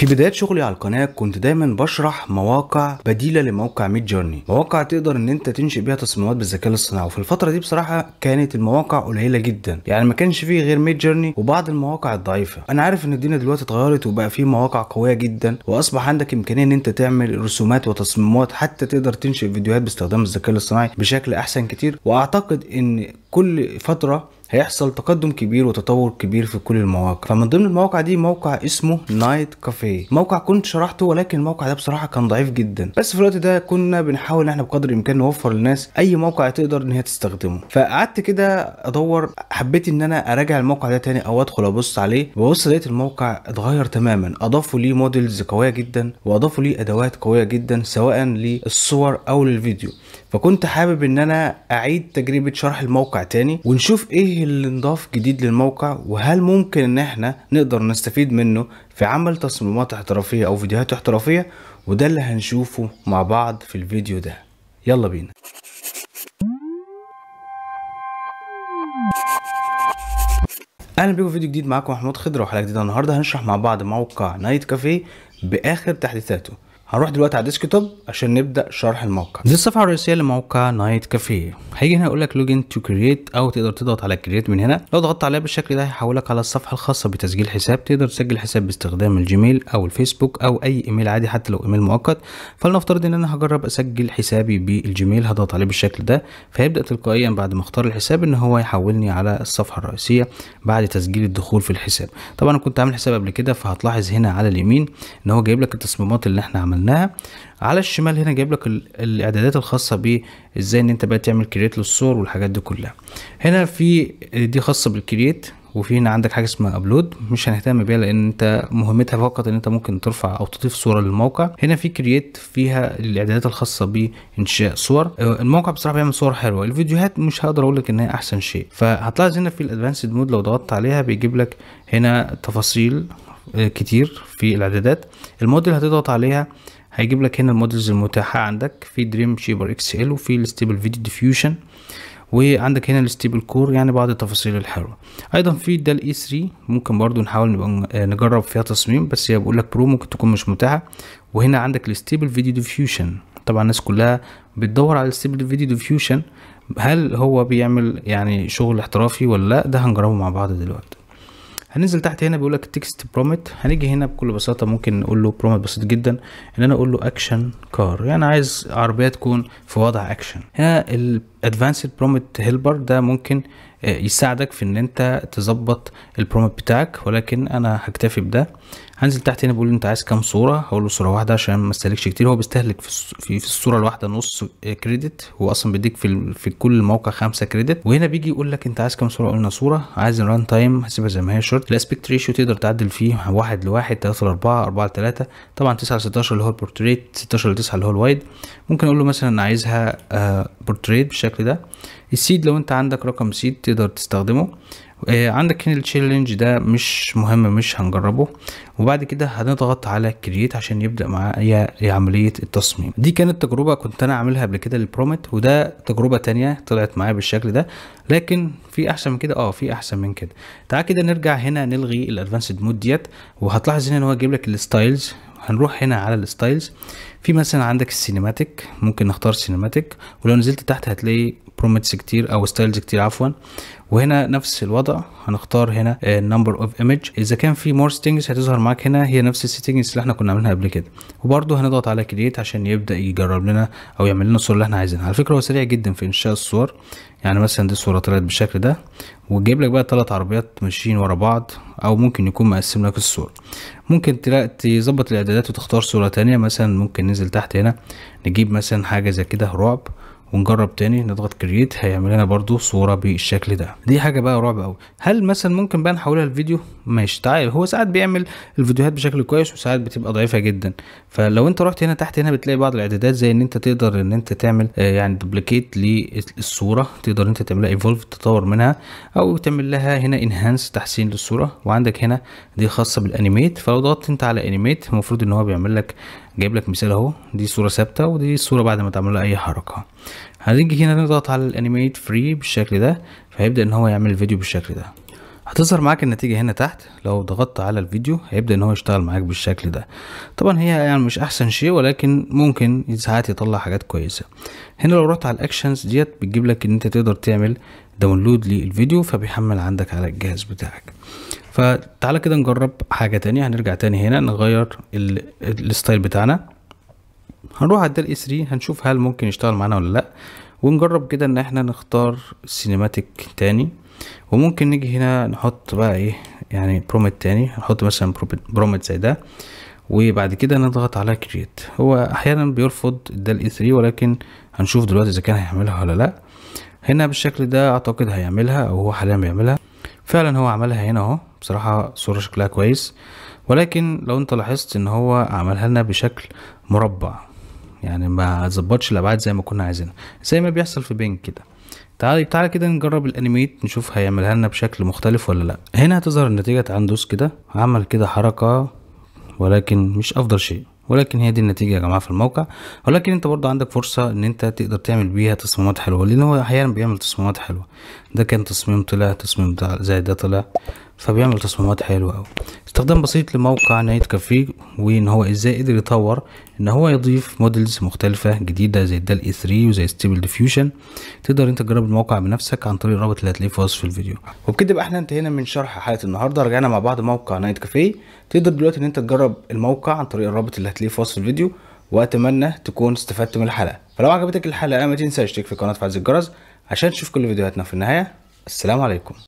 في بداية شغلي على القناة كنت دايما بشرح مواقع بديلة لموقع ميد جورني مواقع تقدر ان انت تنشئ بيها تصميمات بالذكاء الاصطناعي وفي الفترة دي بصراحة كانت المواقع قليلة جدا يعني ما كانش فيه غير ميد جورني وبعض المواقع الضعيفة انا عارف ان الدنيا دلوقتي اتغيرت وبقى فيه مواقع قوية جدا واصبح عندك امكانية ان انت تعمل رسومات وتصميمات حتى تقدر تنشئ فيديوهات باستخدام الذكاء الاصطناعي بشكل احسن كتير واعتقد ان كل فترة هيحصل تقدم كبير وتطور كبير في كل المواقع فمن ضمن المواقع دي موقع اسمه نايت كافيه موقع كنت شرحته ولكن الموقع ده بصراحه كان ضعيف جدا بس في الوقت ده كنا بنحاول ان احنا بقدر الامكان نوفر للناس اي موقع تقدر ان هي تستخدمه فقعدت كده ادور حبيت ان انا اراجع الموقع ده تاني او ادخل ابص عليه ببص لقيت الموقع اتغير تماما اضافوا ليه موديلز قويه جدا واضافوا ليه ادوات قويه جدا سواء للصور او للفيديو فكنت حابب ان انا اعيد تجربه شرح الموقع تاني ونشوف ايه اللي انضاف جديد للموقع وهل ممكن ان احنا نقدر نستفيد منه في عمل تصميمات احترافية او فيديوهات احترافية وده اللي هنشوفه مع بعض في الفيديو ده يلا بينا اهلا بكم في فيديو جديد معاكم محمود خضر وحلقه جديده النهارده هنشرح مع بعض موقع نايت كافيه باخر تحديثاته هنروح دلوقتي على الديسكتوب عشان نبدا شرح الموقع دي الصفحه الرئيسيه لموقع نايت كافيه هيجي هنا يقول لك لوجن تو كرييت او تقدر تضغط على كرييت من هنا لو ضغطت عليها بالشكل ده هيحولك على الصفحه الخاصه بتسجيل حساب تقدر تسجل حساب باستخدام الجيميل او الفيسبوك او اي ايميل عادي حتى لو ايميل مؤقت فلنفترض ان انا هجرب اسجل حسابي بالجيميل هضغط عليه بالشكل ده فهيبدا تلقائيا بعد ما اختار الحساب ان هو يحولني على الصفحه الرئيسيه بعد تسجيل الدخول في الحساب طبعا انا كنت عامل حساب قبل كده فهتلاحظ هنا على اليمين ان هو جايب لك التصميمات اللي احنا عملناها عملناها على الشمال هنا جايب لك الاعدادات الخاصه ازاي ان انت بقى تعمل كرييت للصور والحاجات دي كلها هنا في دي خاصه بالكرييت وفي هنا عندك حاجه اسمها ابلود مش هنهتم بيها لان انت مهمتها فقط ان انت ممكن ترفع او تضيف صوره للموقع هنا في كرييت فيها الاعدادات الخاصه بانشاء صور آه، الموقع بصراحه بيعمل صور حلوه الفيديوهات مش هقدر اقول لك ان هي احسن شيء فهتلاحظ هنا في الادفانسد مود لو ضغطت عليها بيجيب لك هنا تفاصيل آه، كتير في الاعدادات الموديل هتضغط عليها هيجيب لك هنا المودلز المتاحه عندك في دريم شيبر اكس ال وفي الاستيبل فيديو ديفيوجن وعندك هنا الاستيبل كور يعني بعض التفاصيل الحلوه ايضا في ده الاي 3 ممكن برضو نحاول نبقى آه، نجرب فيها تصميم بس هي بقول لك برو ممكن تكون مش متاحه وهنا عندك الاستيبل فيديو ديفيوجن طبعا الناس كلها بتدور على الاستيبل فيديو ديفيوجن هل هو بيعمل يعني شغل احترافي ولا لا ده هنجربه مع بعض دلوقتي هننزل تحت هنا بيقول لك تكست برومت هنيجي هنا بكل بساطه ممكن نقول له برومت بسيط جدا ان انا اقول له اكشن كار يعني عايز عربيه تكون في وضع اكشن هنا الادفانسد برومت هيلبر ده ممكن آه، يساعدك في ان انت تظبط البرومت بتاعك ولكن انا هكتفي بده هنزل تحت هنا بقول انت عايز كام صوره هقول له صوره واحده عشان ما استهلكش كتير هو بيستهلك في الصوره الواحده نص كريدت آه، هو اصلا بيديك في في كل موقع خمسة كريدت وهنا بيجي يقول لك انت عايز كام صوره قلنا صوره عايز الران تايم هسيبها زي ما هي شورت الاسبكت ريشيو تقدر تعدل فيه واحد لواحد 3 لاربعة 4 3 طبعا 9 ل 16 اللي هو البورتريت 16 ل 9 اللي هو الوايد ممكن اقول له مثلا عايزها بورتريت آه، بالشكل ده السيد لو انت عندك رقم سيد تقدر تستخدمه آه، عندك هنا التشالنج ده مش مهم مش هنجربه وبعد كده هنضغط على كرييت عشان يبدا معايا عمليه التصميم دي كانت تجربه كنت انا عاملها قبل كده للبرومت وده تجربه تانية طلعت معايا بالشكل ده لكن في احسن من كده اه في احسن من كده تعال كده نرجع هنا نلغي الادفانسد مود ديت وهتلاحظ هنا ان هو جايب لك الستايلز هنروح هنا على الستايلز في مثلا عندك السينماتيك ممكن نختار سينماتيك ولو نزلت تحت هتلاقي برومتس كتير او ستايلز كتير عفوا وهنا نفس الوضع هنختار هنا نمبر اوف ايمج اذا كان في مور سيتنجز هتظهر معاك هنا هي نفس السيتنجز اللي احنا كنا عاملينها قبل كده وبرده هنضغط على كرييت عشان يبدا يجرب لنا او يعمل لنا الصوره اللي احنا عايزينها على فكره هو سريع جدا في انشاء الصور يعني مثلا دي الصوره طلعت بالشكل ده وتجيب لك بقى ثلاث عربيات ماشيين ورا بعض او ممكن يكون مقسم لك الصوره ممكن تظبط الاعدادات وتختار صوره ثانيه مثلا ممكن ننزل تحت هنا نجيب مثلا حاجه زي كده رعب ونجرب تاني نضغط كرييت هيعمل لنا برضو صوره بالشكل ده دي حاجه بقى رعب قوي هل مثلا ممكن بقى نحولها لفيديو ماشي تعال هو ساعات بيعمل الفيديوهات بشكل كويس وساعات بتبقى ضعيفه جدا فلو انت رحت هنا تحت هنا بتلاقي بعض الاعدادات زي ان انت تقدر ان انت تعمل آه، يعني دوبليكيت للصوره تقدر انت تعملها ايفولف تطور منها او تعمل لها هنا انهانس تحسين للصوره وعندك هنا دي خاصه بالانيميت فلو ضغطت انت على انيميت المفروض ان هو بيعمل لك جايب لك مثال اهو دي صوره ثابته ودي الصوره بعد ما تعمل لها اي حركه هنيجي هنا نضغط على الانيميت فري بالشكل ده فهيبدا ان هو يعمل الفيديو بالشكل ده هتظهر معاك النتيجة هنا تحت لو ضغطت على الفيديو هيبدأ ان هو يشتغل معاك بالشكل ده طبعا هي يعني مش احسن شيء ولكن ممكن ساعات يطلع حاجات كويسة هنا لو رحت على الاكشنز ديت بتجيب لك ان انت تقدر تعمل داونلود للفيديو فبيحمل عندك على الجهاز بتاعك فتعالى كده نجرب حاجة تانية هنرجع تاني هنا نغير الستايل بتاعنا هنروح على الدال اي 3 هنشوف هل ممكن يشتغل معانا ولا لا ونجرب كده ان احنا نختار سينماتيك تاني وممكن نيجي هنا نحط بقى ايه يعني برومت تاني هنحط مثلا برومت زي ده وبعد كده نضغط على كريت هو احيانا بيرفض الدال اي 3 ولكن هنشوف دلوقتي اذا كان هيعملها ولا لا هنا بالشكل ده اعتقد هيعملها او هو حاليا بيعملها فعلا هو عملها هنا اهو بصراحة صورة شكلها كويس ولكن لو انت لاحظت ان هو عملها لنا بشكل مربع يعني ما ظبطش الابعاد زي ما كنا عايزينها زي ما بيحصل في بينج كده تعالى تعالى كده نجرب الانيميت نشوف هيعملها لنا بشكل مختلف ولا لا هنا هتظهر النتيجه عندوس كده عمل كده حركه ولكن مش افضل شيء ولكن هي دي النتيجه يا جماعه في الموقع ولكن انت برضو عندك فرصه ان انت تقدر تعمل بيها تصميمات حلوه لان هو احيانا بيعمل تصميمات حلوه ده كان تصميم طلع تصميم زي ده طلع فبيعمل تصميمات حلوة أوي استخدام بسيط لموقع نايت كافيه وان هو ازاي قدر يطور ان هو يضيف موديلز مختلفة جديدة زي الدال اي 3 وزي ستيبل ديفيوجن تقدر انت تجرب الموقع بنفسك عن طريق الرابط اللي هتلاقيه في وصف الفيديو وبكده بقى احنا انتهينا من شرح حلقة النهاردة رجعنا مع بعض موقع نايت كافيه تقدر دلوقتي ان انت تجرب الموقع عن طريق الرابط اللي هتلاقيه في وصف الفيديو واتمنى تكون استفدت من الحلقة فلو عجبتك الحلقة ما تنساش تشترك في القناة وتفعل زر الجرس عشان تشوف كل فيديوهاتنا في النهاية السلام عليكم